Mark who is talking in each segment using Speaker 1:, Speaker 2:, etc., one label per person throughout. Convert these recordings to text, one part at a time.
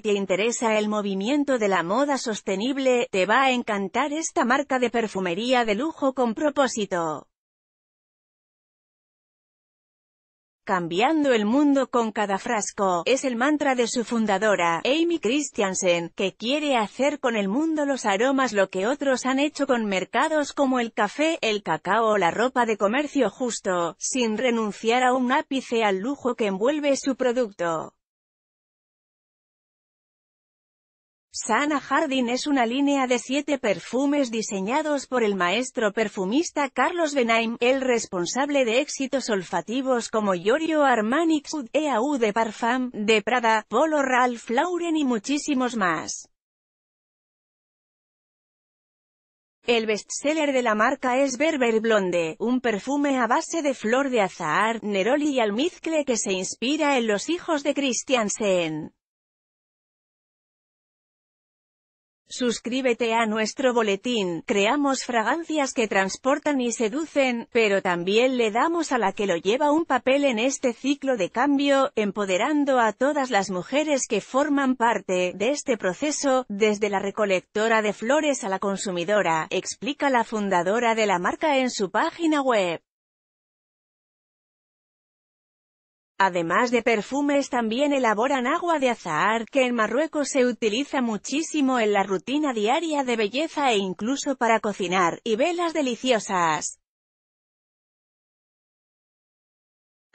Speaker 1: te interesa el movimiento de la moda sostenible, te va a encantar esta marca de perfumería de lujo con propósito. Cambiando el mundo con cada frasco, es el mantra de su fundadora, Amy Christiansen, que quiere hacer con el mundo los aromas lo que otros han hecho con mercados como el café, el cacao o la ropa de comercio justo, sin renunciar a un ápice al lujo que envuelve su producto. Sana Hardin es una línea de siete perfumes diseñados por el maestro perfumista Carlos Benaim, el responsable de éxitos olfativos como Giorgio Armani, EAU de Parfum, de Prada, Polo Ralph Lauren y muchísimos más. El bestseller de la marca es Berber Blonde, un perfume a base de flor de azahar, neroli y almizcle que se inspira en los hijos de Christian Christiansen. Suscríbete a nuestro boletín, creamos fragancias que transportan y seducen, pero también le damos a la que lo lleva un papel en este ciclo de cambio, empoderando a todas las mujeres que forman parte de este proceso, desde la recolectora de flores a la consumidora, explica la fundadora de la marca en su página web. Además de perfumes también elaboran agua de azahar, que en Marruecos se utiliza muchísimo en la rutina diaria de belleza e incluso para cocinar, y velas deliciosas.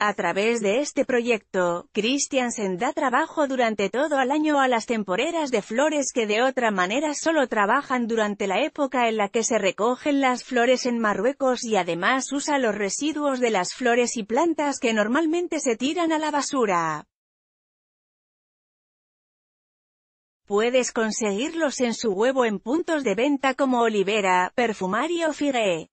Speaker 1: A través de este proyecto, Christiansen da trabajo durante todo el año a las temporeras de flores que de otra manera solo trabajan durante la época en la que se recogen las flores en Marruecos y además usa los residuos de las flores y plantas que normalmente se tiran a la basura. Puedes conseguirlos en su huevo en puntos de venta como Olivera, Perfumario Figue.